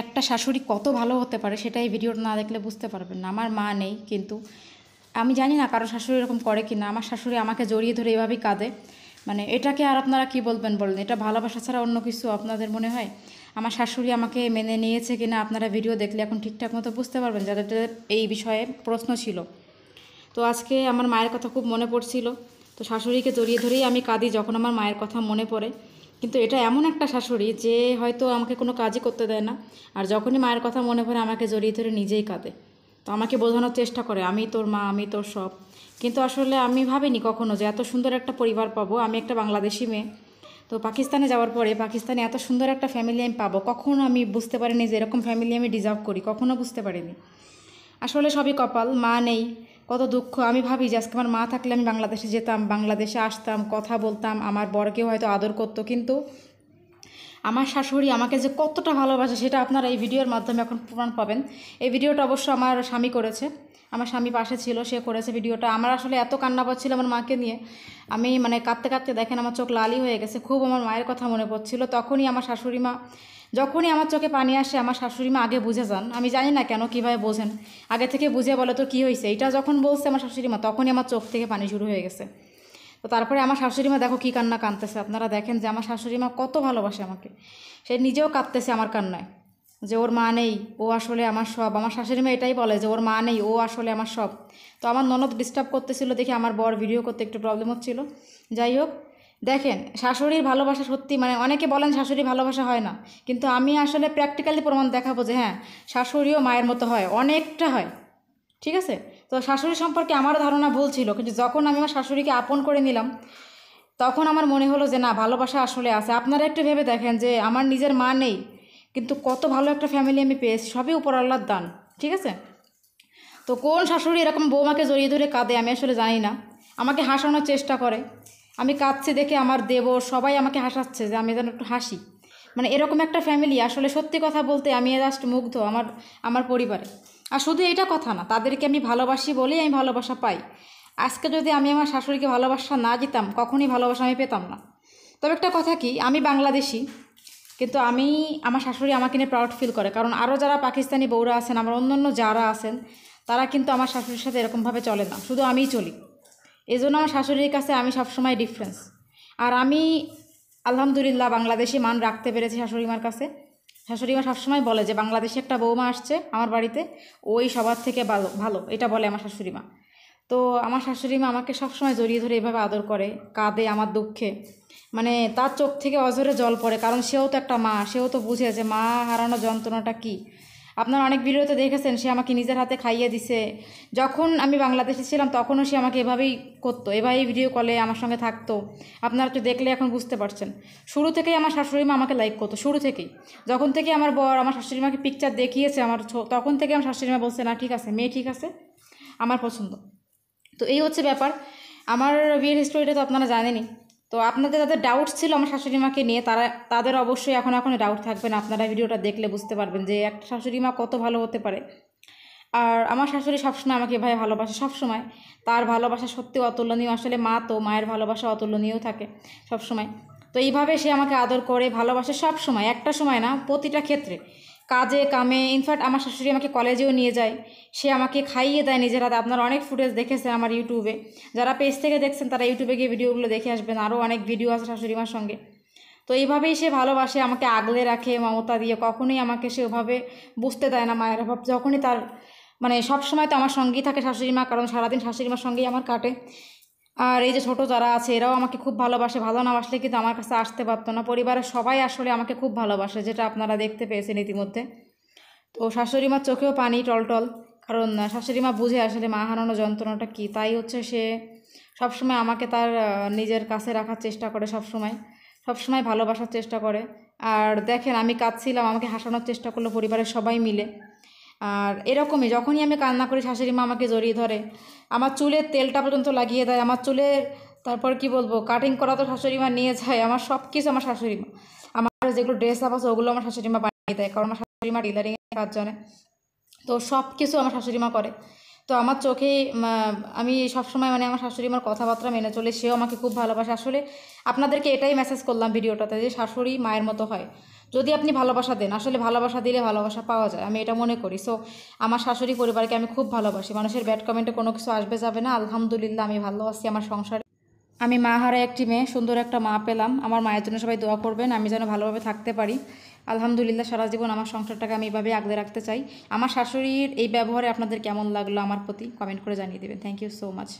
একটা শাশুড়ি কত ভালো হতে পারে সেটা এই ভিডিওটা না দেখলে বুঝতে পারবেন না আমার মা নেই কিন্তু আমি জানি না কারো শাশুড়ি এরকম করে কি না আমার শাশুড়ি আমাকে জড়িয়ে ধরে এভাবেই কাঁদে মানে এটাকে আর আপনারা কি বলবেন বলেন এটা ভালোবাসা ছাড়া অন্য কিছু আপনাদের মনে হয় আমার শাশুড়ি আমাকে মেনে নিয়েছে কি না আপনারা ভিডিও দেখলে এখন ঠিকঠাক মতো বুঝতে পারবেন যাদের এই বিষয়ে প্রশ্ন ছিল তো আজকে আমার মায়ের কথা খুব মনে পড়ছিল তো শাশুড়িকে জড়িয়ে ধরেই আমি কাঁদি যখন আমার মায়ের কথা মনে পড়ে কিন্তু এটা এমন একটা শাশুড়ি যে হয়তো আমাকে কোনো কাজই করতে দেয় না আর যখনই মায়ের কথা মনে পড়ে আমাকে জড়িয়ে ধরে নিজেই কাঁদে তো আমাকে বোঝানোর চেষ্টা করে আমি তোর মা আমি তোর সব কিন্তু আসলে আমি ভাবিনি কখনো যে এত সুন্দর একটা পরিবার পাবো আমি একটা বাংলাদেশি মেয়ে তো পাকিস্তানে যাওয়ার পরে পাকিস্তানে এত সুন্দর একটা ফ্যামিলি আমি পাবো কখনো আমি বুঝতে পারিনি যে এরকম ফ্যামিলি আমি ডিজার্ভ করি কখনো বুঝতে পারিনি আসলে সবই কপাল মা নেই কত দুঃখ আমি ভাবি যে আজকে আমার মা থাকলে আমি বাংলাদেশে যেতাম বাংলাদেশে আসতাম কথা বলতাম আমার বরকেও হয়তো আদর করতো কিন্তু আমার শাশুড়ি আমাকে যে কতটা ভালোবাসে সেটা আপনারা এই ভিডিওর মাধ্যমে এখন প্রমাণ পাবেন এই ভিডিওটা অবশ্য আমার স্বামী করেছে আমার স্বামী পাশে ছিল সে করেছে ভিডিওটা আমার আসলে এত কান্না পাচ্ছিল আমার মাকে নিয়ে আমি মানে কাঁদতে কাঁদতে দেখেন আমার চোখ লালই হয়ে গেছে খুব আমার মায়ের কথা মনে পড়ছিল তখনই আমার শাশুড়ি মা যখনই আমার চোখে পানি আসে আমার শাশুড়ি মা আগে বুঝে যান আমি জানি না কেন কীভাবে বোঝেন আগে থেকে বুঝে বলে তো কী হয়েছে এটা যখন বলছে আমার শাশুড়ি মা তখনই আমার চোখ থেকে পানি শুরু হয়ে গেছে তো তারপরে আমার শাশুড়ি মা দেখো কী কান্না কাঁদতেছে আপনারা দেখেন যে আমার শাশুড়ি মা কত ভালোবাসে আমাকে সে নিজেও কাঁদতেছে আমার কান্নায় যে ওর মা নেই ও আসলে আমার সব আমার শাশুড়ি মা এটাই বলে যে ওর মা নেই ও আসলে আমার সব তো আমার ননদ ডিস্টার্ব করতেছিল দেখি আমার বর ভিডিও করতে একটু প্রবলেম হচ্ছিল যাই হোক দেখেন শাশুড়ির ভালোবাসা সত্যি মানে অনেকে বলেন শাশুড়ি ভালোবাসা হয় না কিন্তু আমি আসলে প্র্যাকটিক্যালি প্রমাণ দেখাবো যে হ্যাঁ শাশুড়িও মায়ের মতো হয় অনেকটা হয় ঠিক আছে তো শাশুড়ি সম্পর্কে আমার ধারণা ভুল ছিল কিন্তু যখন আমি আমার শাশুড়িকে আপন করে নিলাম তখন আমার মনে হলো যে না ভালোবাসা আসলে আছে আপনারা একটু ভেবে দেখেন যে আমার নিজের মা নেই কিন্তু কত ভালো একটা ফ্যামিলি আমি পেয়েছি সবই উপর আল্লাহর দান ঠিক আছে তো কোন শাশুড়ি এরকম বৌমাকে জড়িয়ে ধরে কাঁদে আমি আসলে জানি না আমাকে হাসানোর চেষ্টা করে আমি কাঁদছে দেখে আমার দেব সবাই আমাকে হাসাচ্ছে যে আমি যেন একটু হাসি মানে এরকম একটা ফ্যামিলি আসলে সত্যি কথা বলতে আমি জাস্ট মুগ্ধ আমার আমার পরিবারে আর শুধু এটা কথা না তাদেরকে আমি ভালোবাসি বলেই আমি ভালোবাসা পাই আজকে যদি আমি আমার শাশুড়িকে ভালোবাসা না দিতাম কখনই ভালোবাসা আমি পেতাম না তবে একটা কথা কি আমি বাংলাদেশি কিন্তু আমি আমার শাশুড়ি আমাকে নিয়ে প্রাউড ফিল করে কারণ আরও যারা পাকিস্তানি বৌরা আছেন আমার অন্য অন্য যারা আছেন তারা কিন্তু আমার শাশুড়ির সাথে এরকমভাবে চলে না শুধু আমিই চলি এই জন্য আমার শাশুড়ির কাছে আমি সবসময় ডিফারেন্স আর আমি আলহামদুলিল্লাহ বাংলাদেশি মান রাখতে পেরেছি শাশুড়িমার কাছে শাশুড়িমা সবসময় বলে যে বাংলাদেশে একটা বৌমা আসছে আমার বাড়িতে ওই সবার থেকে ভালো ভালো এটা বলে আমার শাশুড়িমা তো আমার শাশুড়িমা আমাকে সবসময় জড়িয়ে ধরে এভাবে আদর করে কাঁদে আমার দুঃখে মানে তার চোখ থেকে অজরে জল পড়ে কারণ সেও তো একটা মা সেও তো বুঝে যে মা হারানো যন্ত্রণাটা কী আপনার অনেক ভিডিওতে দেখেছেন সে আমাকে নিজের হাতে খাইয়ে দিছে যখন আমি বাংলাদেশে ছিলাম তখনও সে আমাকে এভাবেই করতো এভাবেই ভিডিও কলে আমার সঙ্গে থাকতো আপনারা তো দেখলে এখন বুঝতে পারছেন শুরু থেকেই আমার শাশুড়ি মা আমাকে লাইক করতো শুরু থেকেই যখন থেকে আমার বর আমার শাশুড়ি মাকে পিকচার দেখিয়েছে আমার তখন থেকে আমার শাশুড়ি মা বলছে না ঠিক আছে মেয়ে ঠিক আছে আমার পছন্দ তো এই হচ্ছে ব্যাপার আমার বিয়ের হিস্টোরিটা তো আপনারা জানেনই তো আপনাদের যাদের ডাউট ছিল আমার শাশুড়ি মাকে নিয়ে তারা তাদের অবশ্যই এখন এখন ডাউট থাকবে না আপনারা ভিডিওটা দেখলে বুঝতে পারবেন যে একটা শাশুড়ি মা কত ভালো হতে পারে আর আমার শাশুড়ি সবসময় আমাকে ভাই ভালোবাসে সবসময় তার ভালোবাসা সত্যি অতুলনীয় আসলে মা তো মায়ের ভালোবাসা অতুলনীয় থাকে সবসময় তো এইভাবে সে আমাকে আদর করে ভালোবাসে সব সময় একটা সময় না প্রতিটা ক্ষেত্রে কাজে কামে ইনফ্যাক্ট আমার শাশুড়ি আমাকে কলেজেও নিয়ে যায় সে আমাকে খাইয়ে দেয় নিজের হাতে আপনারা অনেক ফুটেজ দেখেছেন আমার ইউটিউবে যারা পেজ থেকে দেখছেন তারা ইউটিউবে গিয়ে ভিডিওগুলো দেখে আসবেন আরও অনেক ভিডিও আছে শাশুড়ি মার সঙ্গে তো এইভাবেই সে ভালোবাসে আমাকে আগলে রাখে মমতা দিয়ে কখনোই আমাকে সে ওভাবে বুঝতে দেয় না মায়ের অভাব যখনই তার মানে সবসময় তো আমার সঙ্গেই থাকে শাশুড়ি মা কারণ সারাদিন শাশুড়ি মার সঙ্গেই আমার কাটে আর এই যে ছোট যারা আছে এরাও আমাকে খুব ভালোবাসে ভালো না বাসলে কিন্তু আমার কাছে আসতে পারতো না পরিবারের সবাই আসলে আমাকে খুব ভালোবাসে যেটা আপনারা দেখতে পেয়েছেন ইতিমধ্যে তো শাশুড়ি মার চোখেও পানি টলটল কারণ শাশুড়ি মা বুঝে আসলে মা হারানো যন্ত্রণাটা কী তাই হচ্ছে সে সবসময় আমাকে তার নিজের কাছে রাখার চেষ্টা করে সবসময় সবসময় ভালোবাসার চেষ্টা করে আর দেখেন আমি কাঁদছিলাম আমাকে হাসানোর চেষ্টা করলো পরিবারের সবাই মিলে আর এরকমই যখনই আমি কান্না করি শাশুড়ি মা আমাকে জড়িয়ে ধরে আমার চুলের তেলটা পর্যন্ত লাগিয়ে দেয় আমার চুলের তারপর কি বলবো কাটিং করা তো শাশুড়ি মা নিয়ে যায় আমার সব কিছু আমার শাশুড়ি মা আমার যেগুলো ড্রেস আপ আছে ওগুলো আমার শাশুড়ি মা বানিয়ে দেয় কারণ আমার শাশুড়ি মা টেলারিংয়ের কাজ জানে তো সব কিছু আমার শাশুড়ি মা করে তো আমার চোখে আমি সবসময় মানে আমার শাশুড়ি মার কথাবার্তা মেনে চলে সেও আমাকে খুব ভালোবাসে আসলে আপনাদেরকে এটাই মেসেজ করলাম ভিডিওটাতে যে শাশুড়ি মায়ের মতো হয় যদি আপনি ভালোবাসা দেন আসলে ভালোবাসা দিলে ভালোবাসা পাওয়া যায় আমি এটা মনে করি সো আমার শাশুড়ি পরিবারকে আমি খুব ভালোবাসি মানুষের ব্যাড কমেন্টে কোনো কিছু আসবে যাবে না আলহামদুলিল্লাহ আমি ভালো আছি আমার সংসারে আমি মা হারা একটি মেয়ে সুন্দর একটা মা পেলাম আমার মায়ের জন্য সবাই দোয়া করবেন আমি যেন ভালোভাবে থাকতে পারি আলহামদুলিল্লাহ সারা জীবন আমার সংসারটাকে আমি এভাবে আগলে রাখতে চাই আমার শাশুড়ির এই ব্যবহারে আপনাদের কেমন লাগলো আমার প্রতি কমেন্ট করে জানিয়ে দেবেন থ্যাংক ইউ সো মাচ